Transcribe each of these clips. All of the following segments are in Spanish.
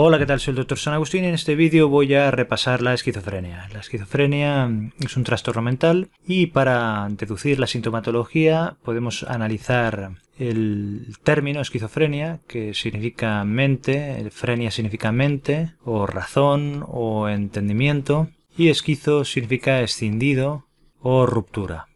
Hola, ¿qué tal? Soy el Dr. San Agustín y en este vídeo voy a repasar la esquizofrenia. La esquizofrenia es un trastorno mental y para deducir la sintomatología podemos analizar el término esquizofrenia, que significa mente, el frenia significa mente, o razón, o entendimiento, y esquizo significa escindido o ruptura.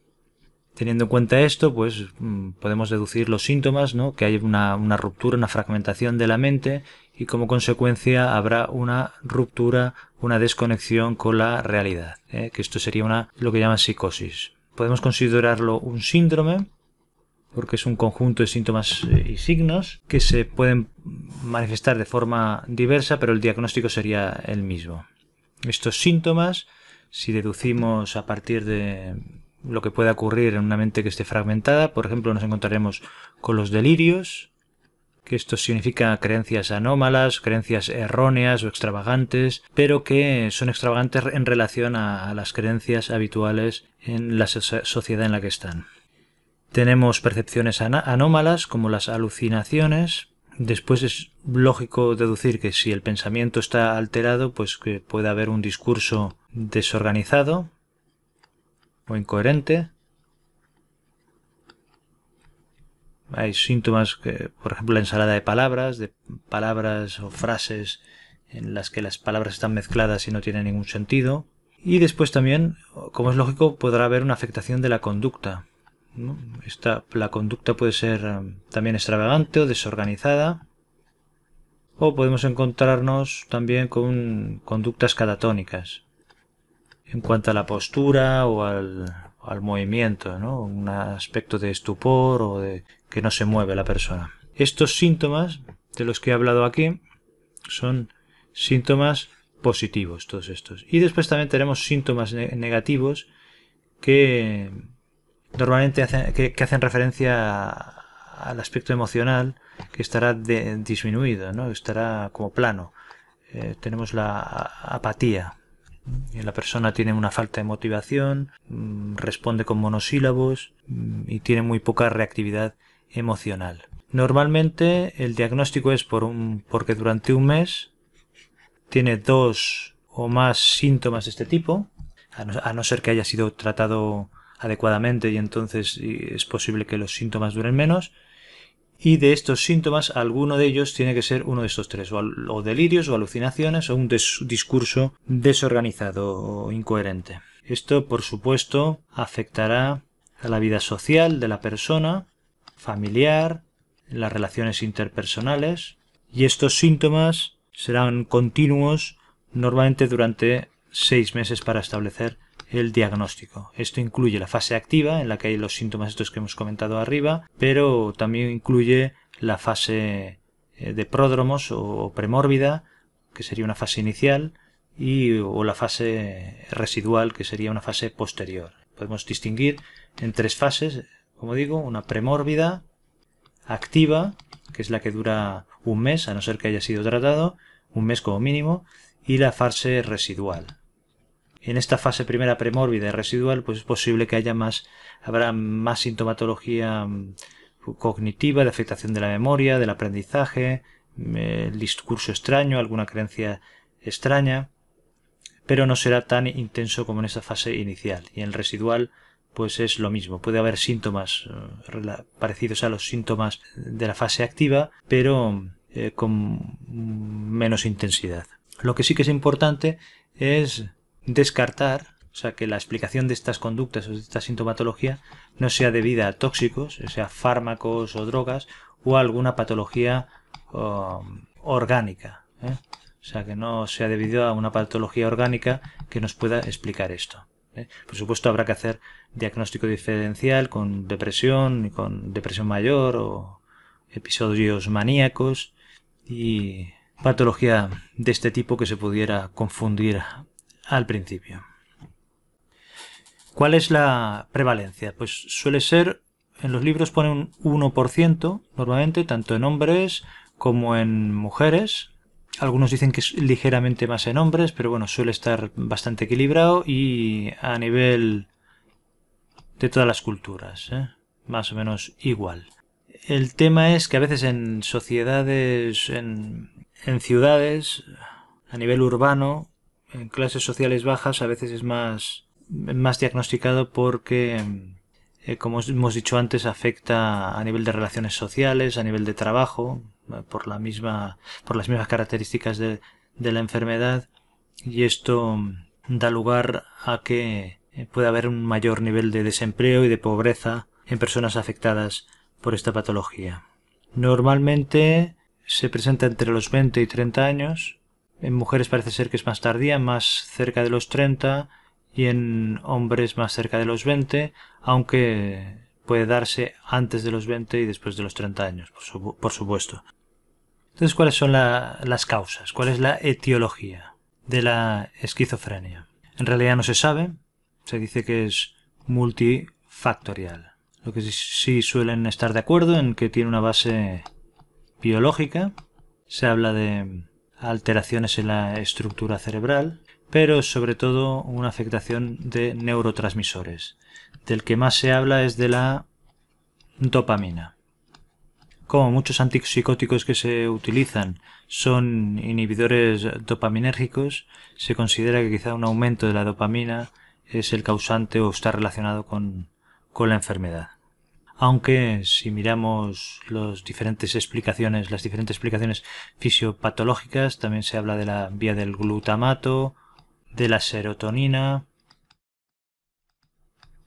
Teniendo en cuenta esto, pues mm, podemos deducir los síntomas, ¿no? que hay una, ruptura, una fragmentación de la mente y como consecuencia habrá una ruptura, una desconexión con la realidad, ¿eh? que esto sería una, lo que llaman psicosis. Podemos considerarlo un síndrome porque es un conjunto de síntomas eh, y signos que se pueden manifestar de forma diversa, pero el diagnóstico sería el mismo. Estos síntomas, si deducimos a partir de, lo que pueda ocurrir en una mente que esté fragmentada. Por ejemplo, nos encontraremos con los delirios, que esto significa creencias anómalas, creencias erróneas o extravagantes, pero que son extravagantes en relación a, las creencias habituales en la sociedad en la que están. Tenemos percepciones anómalas como las alucinaciones. Después es lógico deducir que si el pensamiento está alterado, pues que puede haber un discurso desorganizado, o incoherente. Hay síntomas que, por ejemplo, la ensalada de palabras, de palabras o frases en las que las palabras están mezcladas y no tienen ningún sentido. Y después también, como es lógico, podrá haber una afectación de la conducta. la conducta puede ser eh, también extravagante o desorganizada. O podemos encontrarnos también con conductas catatónicas en cuanto a la postura o al, movimiento, ¿no? un aspecto de estupor o de que no se mueve la persona. Estos síntomas de los que he hablado aquí son síntomas positivos, todos estos. Y después también tenemos síntomas negativos que normalmente hacen, que, hacen referencia al aspecto emocional que estará disminuido, ¿no? estará como plano. Eh, tenemos la apatía, la persona tiene una falta de motivación, mm, responde con monosílabos mm, y tiene muy poca reactividad emocional. Normalmente el diagnóstico es por porque durante un mes tiene dos o más síntomas de este tipo, a no, a no ser que haya sido tratado adecuadamente y entonces es posible que los síntomas duren menos, y de estos síntomas alguno de ellos tiene que ser uno de estos tres, o, delirios o alucinaciones o un discurso desorganizado o incoherente. Esto, por supuesto, afectará a la vida social de la persona, familiar, las relaciones interpersonales, y estos síntomas serán continuos normalmente durante seis meses para establecer el diagnóstico. Esto incluye la fase activa, en la que hay los síntomas estos que hemos comentado arriba, pero también incluye la fase eh, de pródromos o premórbida, que sería una fase inicial, y, o la fase residual, que sería una fase posterior. Podemos distinguir en tres fases, como digo, una premórbida, activa, que es la que dura un mes, a no ser que haya sido tratado, un mes como mínimo, y la fase residual, en esta fase primera premórbida y residual, pues es posible que haya más, habrá más sintomatología mm, cognitiva, de afectación de la memoria, del aprendizaje, mm, el discurso extraño, alguna creencia extraña, pero no será tan intenso como en esta fase inicial. Y en el residual, pues es lo mismo. Puede haber síntomas eh, parecidos a los síntomas de la fase activa, pero eh, con menos intensidad. Lo que sí que es importante es descartar, o sea, que la explicación de estas conductas o de esta sintomatología no sea debida a tóxicos, o sea, fármacos o drogas, o a alguna patología um, orgánica. ¿eh? O sea, que no sea debido a una patología orgánica que nos pueda explicar esto. ¿eh? Por supuesto, habrá que hacer diagnóstico diferencial con depresión, y con depresión mayor o episodios maníacos y patología de este tipo que se pudiera confundir al principio. ¿Cuál es la prevalencia? Pues suele ser, en los libros pone un 1% normalmente, tanto en hombres como en mujeres. Algunos dicen que es ligeramente más en hombres, pero bueno, suele estar bastante equilibrado y a nivel de todas las culturas, ¿eh? más o menos igual. El tema es que a veces en sociedades, en ciudades, a nivel urbano, en clases sociales bajas a veces es más, más diagnosticado porque, eh, como hemos dicho antes, afecta a nivel de relaciones sociales, a nivel de trabajo, eh, por, la misma, por las mismas características de, de la enfermedad y esto mm, da lugar a que eh, pueda haber un mayor nivel de desempleo y de pobreza en personas afectadas por esta patología. Normalmente se presenta entre los 20 y 30 años en mujeres parece ser que es más tardía, más cerca de los 30, y en hombres más cerca de los 20, aunque puede darse antes de los 20 y después de los 30 años, por, supuesto. Entonces, ¿cuáles son las causas? ¿Cuál es la etiología de la esquizofrenia? En realidad no se sabe, se dice que es multifactorial. Lo que sí suelen estar de acuerdo en que tiene una base biológica. Se habla de alteraciones en la estructura cerebral, pero sobre todo una afectación de neurotransmisores. Del que más se habla es de la dopamina. Como muchos antipsicóticos que se utilizan son inhibidores dopaminérgicos, se considera que quizá un aumento de la dopamina es el causante o está relacionado con, con la enfermedad aunque si miramos las diferentes explicaciones, las diferentes explicaciones fisiopatológicas, también se habla de la vía del glutamato, de la serotonina,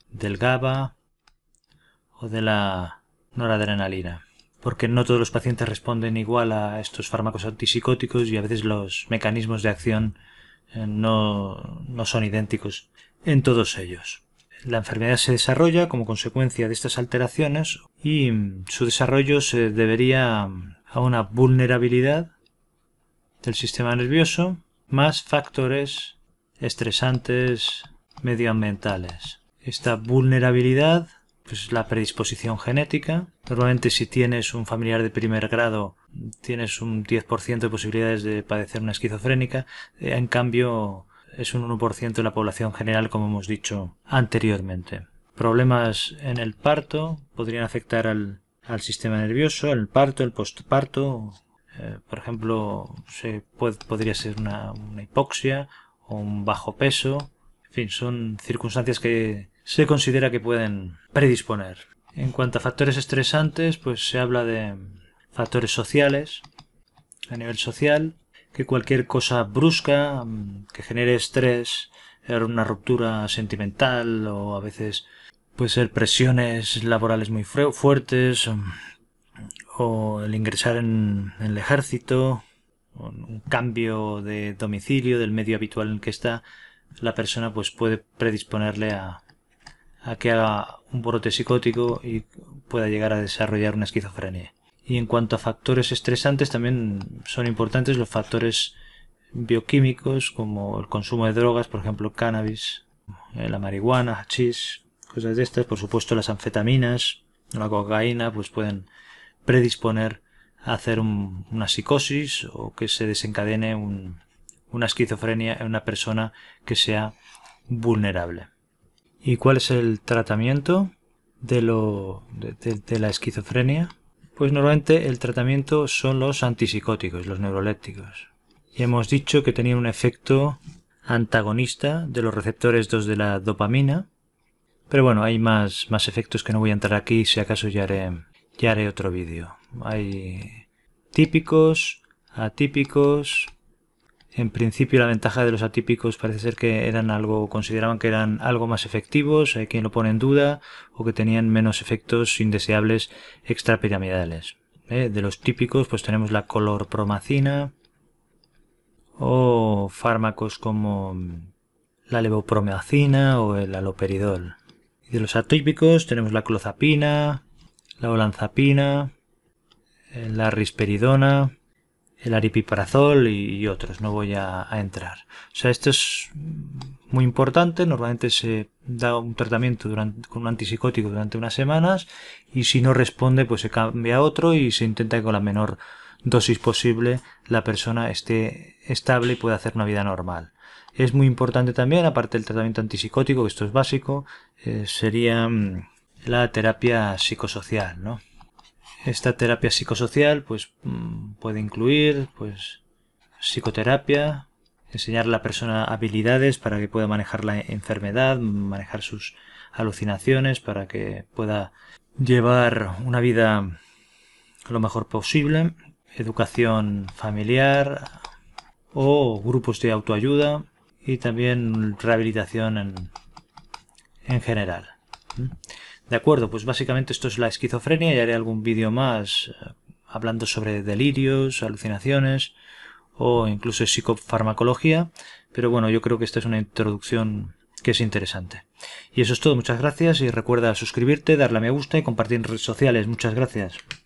del GABA o de la noradrenalina, porque no todos los pacientes responden igual a estos fármacos antipsicóticos y a veces los mecanismos de acción eh, no, no son idénticos en todos ellos. La enfermedad se desarrolla como consecuencia de estas alteraciones y su desarrollo se debería a una vulnerabilidad del sistema nervioso más factores estresantes medioambientales. Esta vulnerabilidad es pues, la predisposición genética. Normalmente si tienes un familiar de primer grado tienes un 10% de posibilidades de padecer una esquizofrénica. Eh, en cambio, es un 1% de la población general, como hemos dicho anteriormente. Problemas en el parto podrían afectar al, sistema nervioso, el parto, el postparto. Eh, por ejemplo, se podría ser una, una hipoxia o un bajo peso. En fin, son circunstancias que se considera que pueden predisponer. En cuanto a factores estresantes, pues se habla de factores sociales, a nivel social, que cualquier cosa brusca mm, que genere estrés, una ruptura sentimental o a veces puede ser presiones laborales muy fuertes mm, o el ingresar en, el ejército, un cambio de domicilio, del medio habitual en que está, la persona pues puede predisponerle a, a que haga un brote psicótico y pueda llegar a desarrollar una esquizofrenia. Y en cuanto a factores estresantes, también son importantes los factores bioquímicos como el consumo de drogas, por ejemplo, cannabis, eh, la marihuana, hachís, cosas de estas. Por supuesto, las anfetaminas, la cocaína, pues pueden predisponer a hacer una psicosis o que se desencadene una esquizofrenia en una persona que sea vulnerable. ¿Y cuál es el tratamiento de, lo, de la esquizofrenia? Pues normalmente el tratamiento son los antipsicóticos, los neurolépticos. Y hemos dicho que tenían un efecto antagonista de los receptores 2 de la dopamina. Pero bueno, hay más, más efectos que no voy a entrar aquí, si acaso ya haré, ya haré otro vídeo. Hay típicos, atípicos, en principio la ventaja de los atípicos parece ser que eran algo, consideraban que eran algo más efectivos, hay quien lo pone en duda, o que tenían menos efectos indeseables extrapiramidales. ¿eh? De los típicos pues tenemos la colorpromacina o fármacos como la levopromacina o el aloperidol. Y de los atípicos tenemos la clozapina, la olanzapina, eh, la risperidona, el aripiprazol y, otros, no voy a, entrar. O sea, esto es muy importante, normalmente se da un tratamiento durante, con un antipsicótico durante unas semanas y si no responde pues se cambia a otro y se intenta que con la menor dosis posible la persona esté estable y pueda hacer una vida normal. Es muy importante también, aparte del tratamiento antipsicótico, que esto es básico, eh, sería mm, la terapia psicosocial, ¿no? Esta terapia psicosocial pues, mm, puede incluir pues, psicoterapia, enseñar a la persona habilidades para que pueda manejar la enfermedad, manejar sus alucinaciones, para que pueda llevar una vida lo mejor posible, educación familiar o grupos de autoayuda y también rehabilitación en, en general. De acuerdo, pues básicamente esto es la esquizofrenia y haré algún vídeo más eh, hablando sobre delirios, alucinaciones o incluso psicofarmacología, pero bueno, yo creo que esta es una introducción que es interesante. Y eso es todo, muchas gracias y recuerda suscribirte, darle a me gusta y compartir en redes sociales. Muchas gracias.